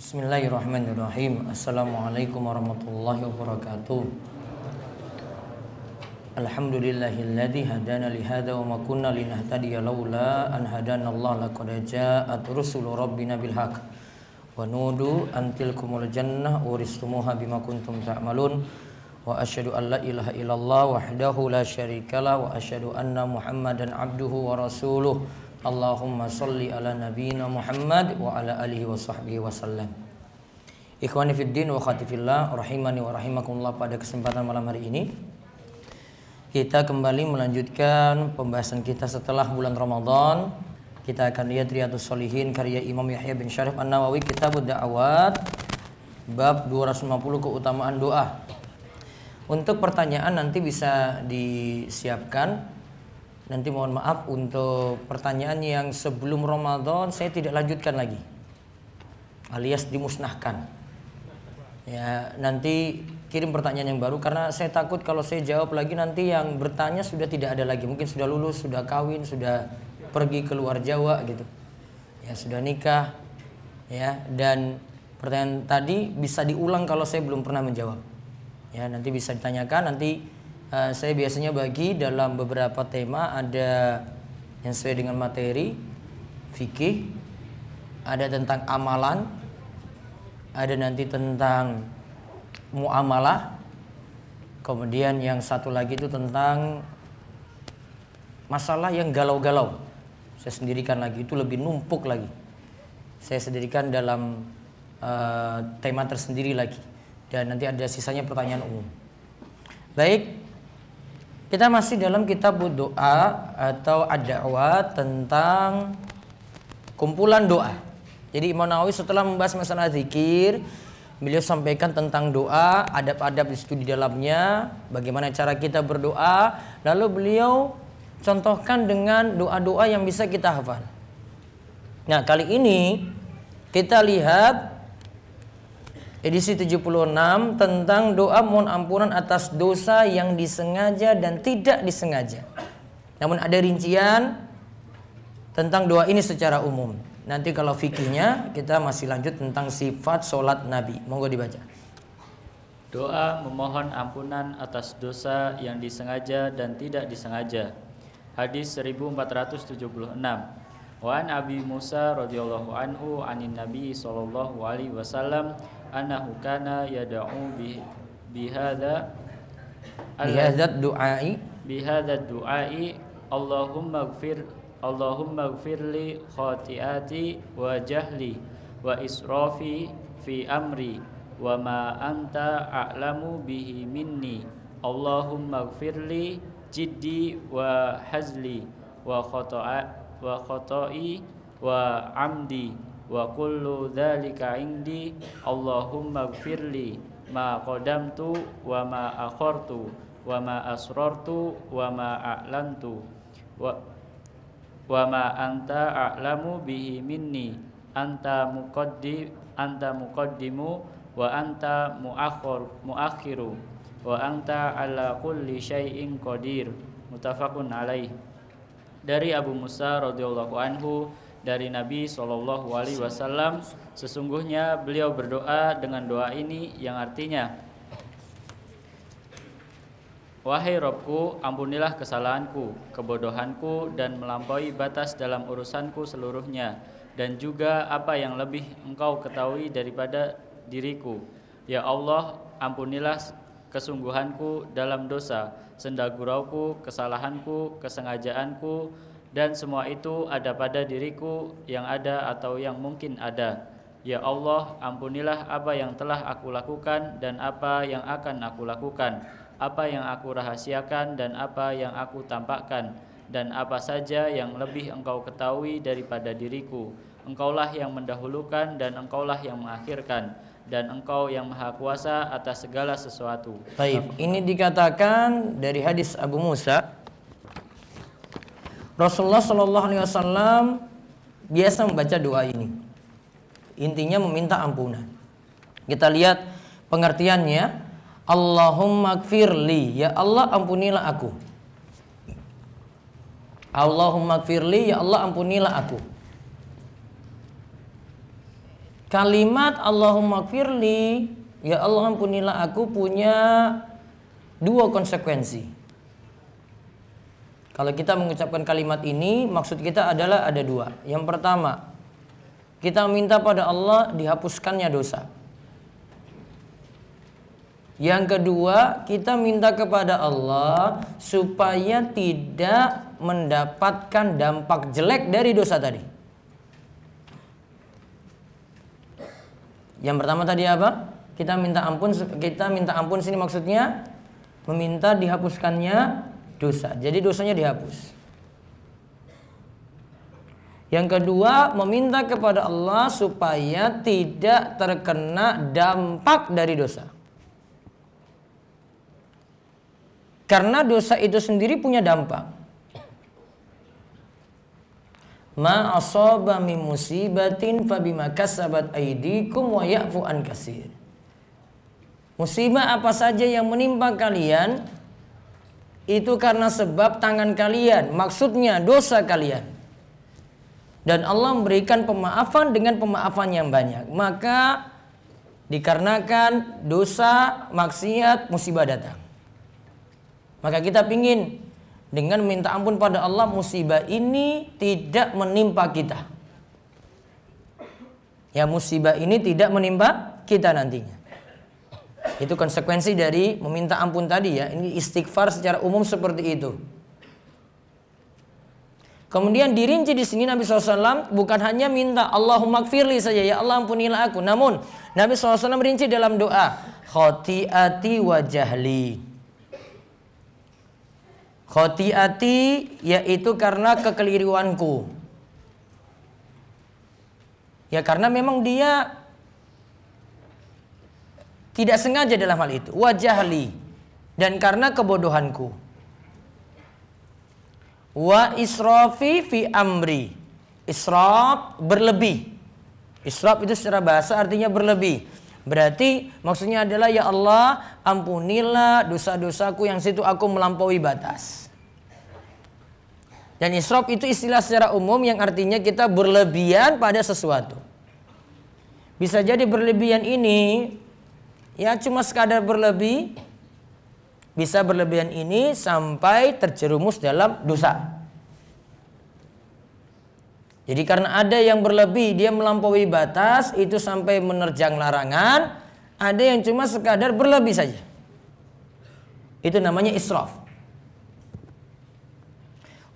Bismillahirrahmanirrahim. Assalamualaikum warahmatullahi wabarakatuh. Alhamdulillahilladzi hadana li hadza wa ma kunna linahtadiya laula an hadana Allah laqad ja'at rusulu rabbina bil haqq wa nudu an tilkumul jannah uristumuha bima kuntum ta'malun wa asyhadu an la ilaha illallah wahdahu la syarikalah wa asyhadu anna muhammadan abduhu wa rasuluhu Allahumma salli ala nabiyyina Muhammad wa ala alihi wa sahbihi wa sallam. Ikhwani fid din wa khatifillah rahimani wa rahimakumullah pada kesempatan malam hari ini kita kembali melanjutkan pembahasan kita setelah bulan Ramadan. Kita akan lihat Riyadhus Shalihin karya Imam Yahya bin Syarif An-Nawawi Kitab Da'awat bab 250 keutamaan doa. Untuk pertanyaan nanti bisa disiapkan Nanti mohon maaf untuk pertanyaan yang sebelum Ramadan saya tidak lanjutkan lagi. Alias dimusnahkan. Ya, nanti kirim pertanyaan yang baru karena saya takut kalau saya jawab lagi nanti yang bertanya sudah tidak ada lagi. Mungkin sudah lulus, sudah kawin, sudah pergi keluar Jawa gitu. Ya, sudah nikah. Ya, dan pertanyaan tadi bisa diulang kalau saya belum pernah menjawab. Ya, nanti bisa ditanyakan nanti Eh, saya biasanya bagi dalam beberapa tema ada yang sesuai dengan materi fikih, ada tentang amalan, ada nanti tentang muamalah, kemudian yang satu lagi itu tentang masalah yang galau-galau. Saya sendirikan lagi itu lebih numpuk lagi. Saya sendirikan dalam uh, tema tersendiri lagi dan nanti ada sisanya pertanyaan umum. Baik, kita masih dalam kitab doa atau ad-da'wah tentang kumpulan doa. Jadi Imam Nawawi setelah membahas masalah zikir, beliau sampaikan tentang doa, adab-adab di situ di dalamnya, bagaimana cara kita berdoa, lalu beliau contohkan dengan doa-doa yang bisa kita hafal. Nah, kali ini kita lihat edisi 76 tentang doa mohon ampunan atas dosa yang disengaja dan tidak disengaja. Namun ada rincian tentang doa ini secara umum. Nanti kalau fikihnya kita masih lanjut tentang sifat sholat Nabi. Monggo dibaca. Doa memohon ampunan atas dosa yang disengaja dan tidak disengaja. Hadis 1476. Wan Abi Musa radhiyallahu anhu anin Nabi sallallahu alaihi wasallam annahu kana yad'u bi bihadza bihadza du'ai bihadza du'ai Allahumma ighfir Allahumma li khati'ati wa jahli wa israfi fi amri wa ma anta a'lamu bihi minni Allahumma li jiddi wa hazli wa khata'i wa khata'i wa amdi wa kullu dzalika indi Allahumma gfirli ma qadamtu wa ma akhartu wa ma asrartu wa ma a'lantu wa wa ma anta a'lamu bihi minni anta muqaddi anta muqaddimu wa anta muakhir muakhiru wa anta ala kulli syai'in qadir mutafaqun alaih dari Abu Musa radhiyallahu anhu dari Nabi Shallallahu Alaihi Wasallam sesungguhnya beliau berdoa dengan doa ini yang artinya Wahai Robku ampunilah kesalahanku kebodohanku dan melampaui batas dalam urusanku seluruhnya dan juga apa yang lebih engkau ketahui daripada diriku Ya Allah ampunilah kesungguhanku dalam dosa sendagurauku kesalahanku kesengajaanku dan semua itu ada pada diriku yang ada atau yang mungkin ada. Ya Allah, ampunilah apa yang telah aku lakukan dan apa yang akan aku lakukan, apa yang aku rahasiakan dan apa yang aku tampakkan, dan apa saja yang lebih engkau ketahui daripada diriku. Engkaulah yang mendahulukan dan engkaulah yang mengakhirkan dan engkau yang maha kuasa atas segala sesuatu. Baik, Ini dikatakan dari hadis Abu Musa Rasulullah Shallallahu Alaihi Wasallam biasa membaca doa ini. Intinya meminta ampunan. Kita lihat pengertiannya. Allahumma kfirli, ya Allah ampunilah aku. Allahumma kfirli, ya Allah ampunilah aku. Kalimat Allahumma kfirli, ya Allah ampunilah aku punya dua konsekuensi. Kalau kita mengucapkan kalimat ini, maksud kita adalah ada dua. Yang pertama, kita minta pada Allah dihapuskannya dosa. Yang kedua, kita minta kepada Allah supaya tidak mendapatkan dampak jelek dari dosa tadi. Yang pertama tadi apa? Kita minta ampun, kita minta ampun sini maksudnya meminta dihapuskannya dosa. Jadi dosanya dihapus. Yang kedua, meminta kepada Allah supaya tidak terkena dampak dari dosa. Karena dosa itu sendiri punya dampak. Ma asaba min musibatin fabima kasabat aydikum wa Musibah apa saja yang menimpa kalian itu karena sebab tangan kalian, maksudnya dosa kalian. Dan Allah memberikan pemaafan dengan pemaafan yang banyak. Maka dikarenakan dosa, maksiat, musibah datang. Maka kita ingin dengan minta ampun pada Allah musibah ini tidak menimpa kita. Ya musibah ini tidak menimpa kita nantinya. Itu konsekuensi dari meminta ampun tadi ya. Ini istighfar secara umum seperti itu. Kemudian dirinci di sini Nabi SAW bukan hanya minta Allahumma kfirli saja ya Allah ampunilah aku. Namun Nabi SAW merinci dalam doa khotiati wa jahli. Khotiati yaitu karena kekeliruanku. Ya karena memang dia tidak sengaja dalam hal itu. Wajahli dan karena kebodohanku. Wa israfi fi amri. Israf berlebih. Israf itu secara bahasa artinya berlebih. Berarti maksudnya adalah ya Allah ampunilah dosa-dosaku yang situ aku melampaui batas. Dan israf itu istilah secara umum yang artinya kita berlebihan pada sesuatu. Bisa jadi berlebihan ini ya cuma sekadar berlebih bisa berlebihan ini sampai terjerumus dalam dosa. Jadi karena ada yang berlebih dia melampaui batas itu sampai menerjang larangan, ada yang cuma sekadar berlebih saja. Itu namanya israf.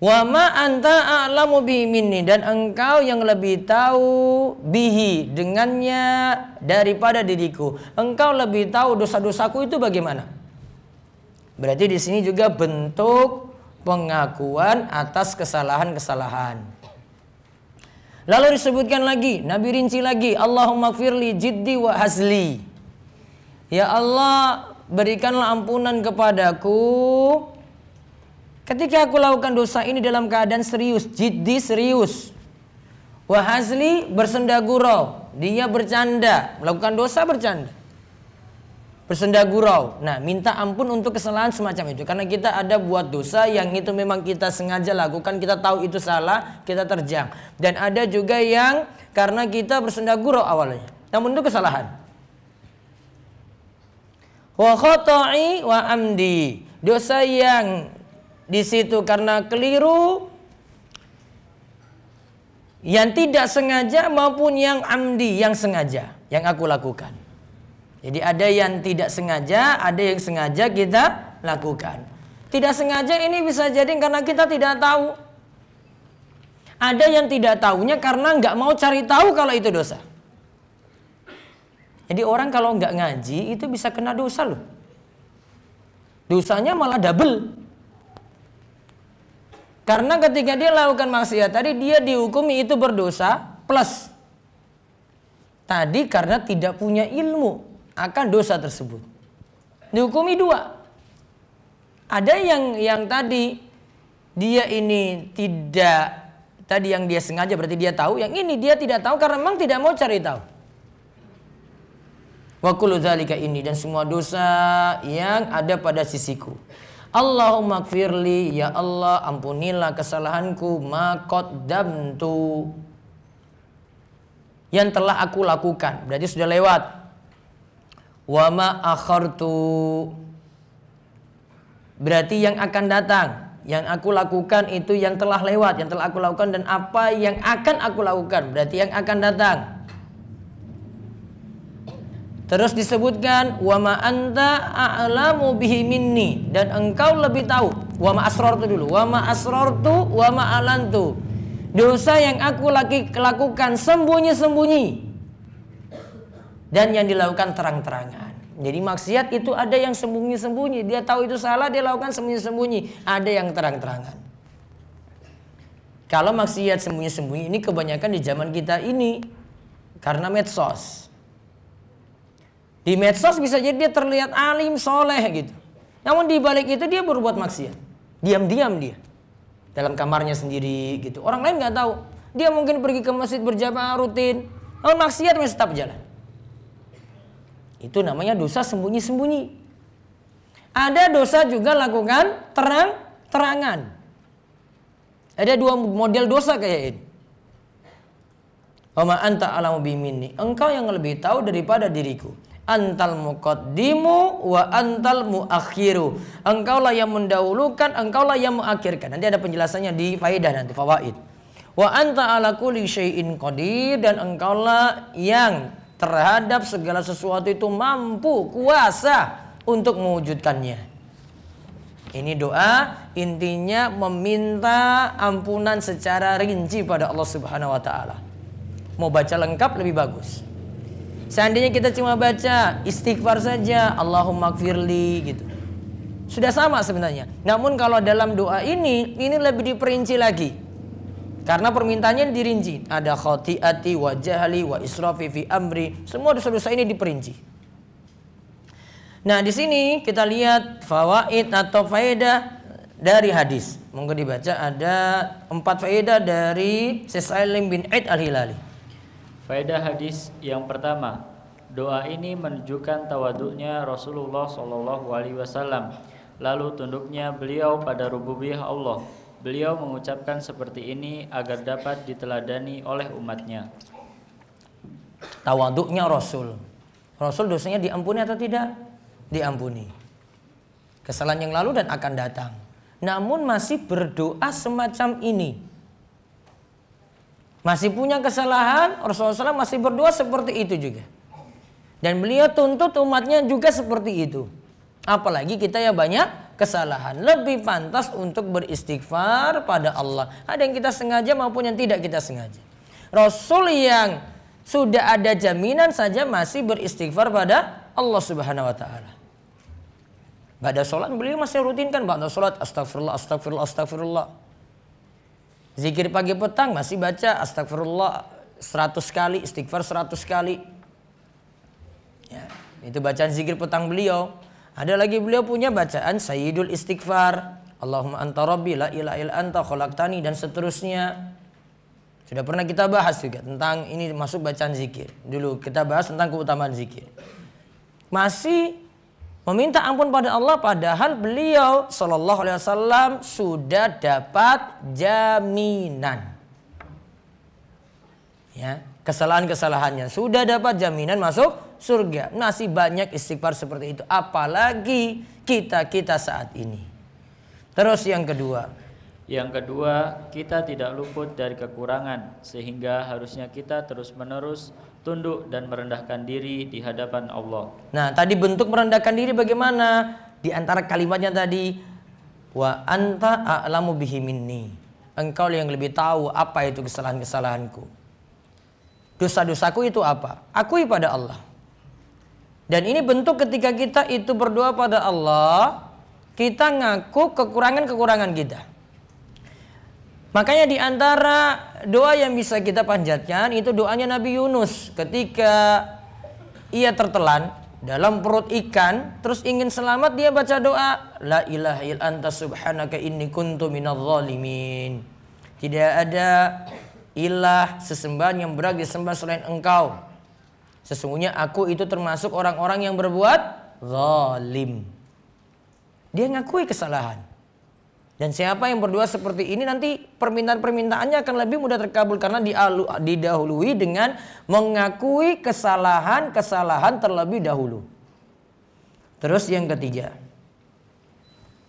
Wa ma anta a'lamu bi minni dan engkau yang lebih tahu bihi dengannya daripada diriku. Engkau lebih tahu dosa-dosaku itu bagaimana? Berarti di sini juga bentuk pengakuan atas kesalahan-kesalahan. Lalu disebutkan lagi, Nabi rinci lagi, Allahumma firli jiddi wa hazli. Ya Allah, berikanlah ampunan kepadaku Ketika aku lakukan dosa ini dalam keadaan serius, jiddi serius. Wahazli bersenda gurau, dia bercanda, melakukan dosa bercanda. Bersenda gurau. Nah, minta ampun untuk kesalahan semacam itu karena kita ada buat dosa yang itu memang kita sengaja lakukan, kita tahu itu salah, kita terjang. Dan ada juga yang karena kita bersenda gurau awalnya. Namun itu kesalahan. Wa khoto'i wa amdi. Dosa yang di situ karena keliru yang tidak sengaja maupun yang amdi yang sengaja yang aku lakukan. Jadi ada yang tidak sengaja, ada yang sengaja kita lakukan. Tidak sengaja ini bisa jadi karena kita tidak tahu. Ada yang tidak tahunya karena nggak mau cari tahu kalau itu dosa. Jadi orang kalau nggak ngaji itu bisa kena dosa loh. Dosanya malah double. Karena ketika dia lakukan maksiat tadi dia dihukumi itu berdosa plus tadi karena tidak punya ilmu akan dosa tersebut. Dihukumi dua. Ada yang yang tadi dia ini tidak tadi yang dia sengaja berarti dia tahu, yang ini dia tidak tahu karena memang tidak mau cari tahu. Wa kullu ini dan semua dosa yang ada pada sisiku. Allahumma kfirli ya Allah ampunilah kesalahanku makot damtu yang telah aku lakukan berarti sudah lewat wa ma akhartu berarti yang akan datang yang aku lakukan itu yang telah lewat yang telah aku lakukan dan apa yang akan aku lakukan berarti yang akan datang Terus disebutkan wa ma anta a'lamu bihi minni dan engkau lebih tahu. Wa ma asrartu dulu. Wa ma asrartu wa ma alantu. Dosa yang aku laki lakukan sembunyi-sembunyi dan yang dilakukan terang-terangan. Jadi maksiat itu ada yang sembunyi-sembunyi, dia tahu itu salah dia lakukan sembunyi-sembunyi, ada yang terang-terangan. Kalau maksiat sembunyi-sembunyi ini kebanyakan di zaman kita ini karena medsos. Di medsos bisa jadi dia terlihat alim, soleh gitu. Namun di balik itu dia berbuat maksiat. Diam-diam dia. Dalam kamarnya sendiri gitu. Orang lain nggak tahu. Dia mungkin pergi ke masjid berjamaah rutin. Namun maksiat masih tetap jalan. Itu namanya dosa sembunyi-sembunyi. Ada dosa juga lakukan terang-terangan. Ada dua model dosa kayak ini. Oma anta alamu bimini. Engkau yang lebih tahu daripada diriku antal muqaddimu wa antal muakhiru. Engkaulah yang mendahulukan, engkaulah yang mengakhirkan. Nanti ada penjelasannya di faidah nanti fawaid. Wa anta ala kulli syai'in qadir dan engkaulah yang terhadap segala sesuatu itu mampu, kuasa untuk mewujudkannya. Ini doa intinya meminta ampunan secara rinci pada Allah Subhanahu wa taala. Mau baca lengkap lebih bagus. Seandainya kita cuma baca istighfar saja, Allahumma gfirli gitu. Sudah sama sebenarnya. Namun kalau dalam doa ini, ini lebih diperinci lagi. Karena permintaannya dirinci. Ada khotiati wa jahli wa israfi fi amri. Semua dosa-dosa ini diperinci. Nah, di sini kita lihat fawaid atau faedah dari hadis. Mungkin dibaca ada empat faedah dari Sesailim bin Aid al-Hilali. Faedah hadis yang pertama, doa ini menunjukkan tawaduknya Rasulullah Shallallahu Alaihi Wasallam, lalu tunduknya beliau pada rububiyah Allah. Beliau mengucapkan seperti ini agar dapat diteladani oleh umatnya. Tawaduknya Rasul, Rasul dosanya diampuni atau tidak? Diampuni. Kesalahan yang lalu dan akan datang. Namun masih berdoa semacam ini masih punya kesalahan, Rasulullah SAW masih berdoa seperti itu juga. Dan beliau tuntut umatnya juga seperti itu. Apalagi kita ya banyak kesalahan. Lebih pantas untuk beristighfar pada Allah. Ada yang kita sengaja maupun yang tidak kita sengaja. Rasul yang sudah ada jaminan saja masih beristighfar pada Allah Subhanahu wa taala. Pada sholat beliau masih rutinkan pada sholat astagfirullah, astagfirullah, astagfirullah. Zikir pagi petang masih baca astagfirullah 100 kali, istighfar 100 kali. Ya, itu bacaan zikir petang beliau. Ada lagi beliau punya bacaan Sayyidul Istighfar, Allahumma anta rabbi la ilaha illa anta khalaqtani dan seterusnya. Sudah pernah kita bahas juga tentang ini masuk bacaan zikir. Dulu kita bahas tentang keutamaan zikir. Masih meminta ampun pada Allah padahal beliau Shallallahu Alaihi Wasallam sudah dapat jaminan ya kesalahan kesalahannya sudah dapat jaminan masuk surga masih banyak istighfar seperti itu apalagi kita kita saat ini terus yang kedua yang kedua, kita tidak luput dari kekurangan sehingga harusnya kita terus-menerus tunduk dan merendahkan diri di hadapan Allah. Nah, tadi bentuk merendahkan diri bagaimana? Di antara kalimatnya tadi wa anta a'lamu bihi minni. Engkau yang lebih tahu apa itu kesalahan-kesalahanku. Dosa-dosaku itu apa? Akui pada Allah. Dan ini bentuk ketika kita itu berdoa pada Allah, kita ngaku kekurangan-kekurangan kita. Makanya di antara doa yang bisa kita panjatkan itu doanya Nabi Yunus ketika ia tertelan dalam perut ikan terus ingin selamat dia baca doa la ilaha il anta subhanaka inni kuntu minadh Tidak ada ilah sesembahan yang berhak disembah selain engkau. Sesungguhnya aku itu termasuk orang-orang yang berbuat zalim. Dia ngakui kesalahan. Dan siapa yang berdoa seperti ini nanti permintaan-permintaannya akan lebih mudah terkabul karena didahului dengan mengakui kesalahan-kesalahan terlebih dahulu. Terus yang ketiga.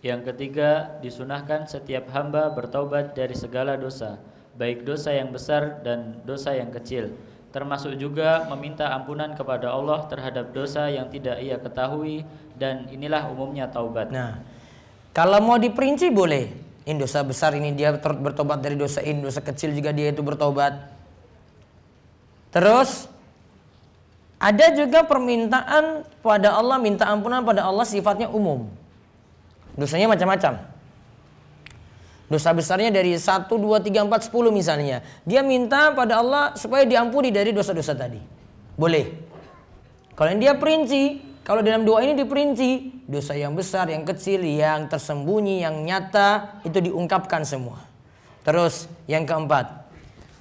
Yang ketiga, disunahkan setiap hamba bertobat dari segala dosa, baik dosa yang besar dan dosa yang kecil, termasuk juga meminta ampunan kepada Allah terhadap dosa yang tidak ia ketahui dan inilah umumnya taubat. Nah, kalau mau diperinci boleh. Ini dosa besar ini dia bertobat dari dosa ini, dosa kecil juga dia itu bertobat. Terus ada juga permintaan pada Allah, minta ampunan pada Allah sifatnya umum. Dosanya macam-macam. Dosa besarnya dari 1, 2, 3, 4, 10 misalnya. Dia minta pada Allah supaya diampuni dari dosa-dosa tadi. Boleh. Kalau yang dia perinci, kalau dalam doa ini diperinci, dosa yang besar, yang kecil, yang tersembunyi, yang nyata, itu diungkapkan semua. Terus yang keempat.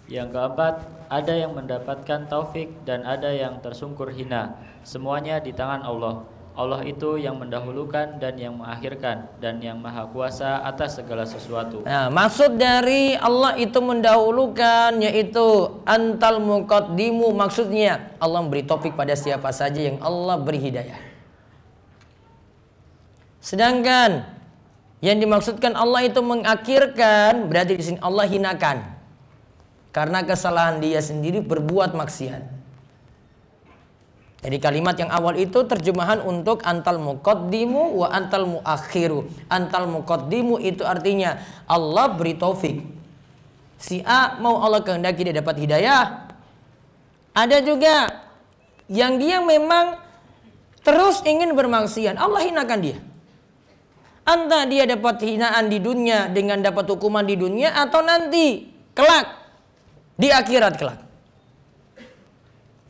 Yang keempat, ada yang mendapatkan taufik dan ada yang tersungkur hina. Semuanya di tangan Allah. Allah itu yang mendahulukan dan yang mengakhirkan dan yang maha kuasa atas segala sesuatu. Nah, maksud dari Allah itu mendahulukan yaitu antal muqaddimu maksudnya Allah memberi topik pada siapa saja yang Allah beri hidayah. Sedangkan yang dimaksudkan Allah itu mengakhirkan berarti di sini Allah hinakan karena kesalahan dia sendiri berbuat maksiat. Jadi kalimat yang awal itu terjemahan untuk antal muqaddimu wa antal muakhiru. Antal muqaddimu itu artinya Allah beri taufik. Si A mau Allah kehendaki dia dapat hidayah. Ada juga yang dia memang terus ingin bermaksiat. Allah hinakan dia. Entah dia dapat hinaan di dunia dengan dapat hukuman di dunia atau nanti kelak di akhirat kelak.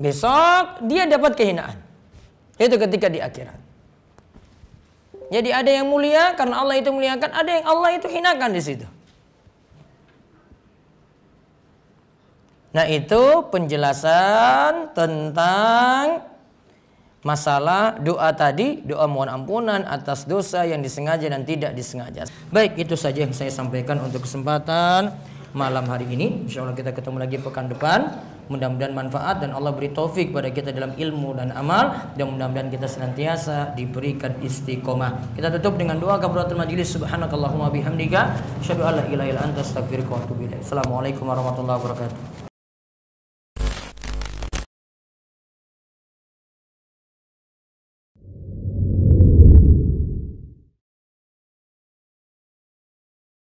Besok dia dapat kehinaan. Itu ketika di akhirat. Jadi ada yang mulia karena Allah itu muliakan, ada yang Allah itu hinakan di situ. Nah, itu penjelasan tentang masalah doa tadi, doa mohon ampunan atas dosa yang disengaja dan tidak disengaja. Baik, itu saja yang saya sampaikan untuk kesempatan malam hari ini. Insya Allah kita ketemu lagi pekan depan. Mudah-mudahan manfaat dan Allah beri taufik pada kita dalam ilmu dan amal dan mudah-mudahan kita senantiasa diberikan istiqomah. Kita tutup dengan doa kafaratul majlis subhanakallahumma bihamdika asyhadu an la ilaha illa anta astaghfiruka wa atubu ilaik. Assalamualaikum warahmatullahi wabarakatuh.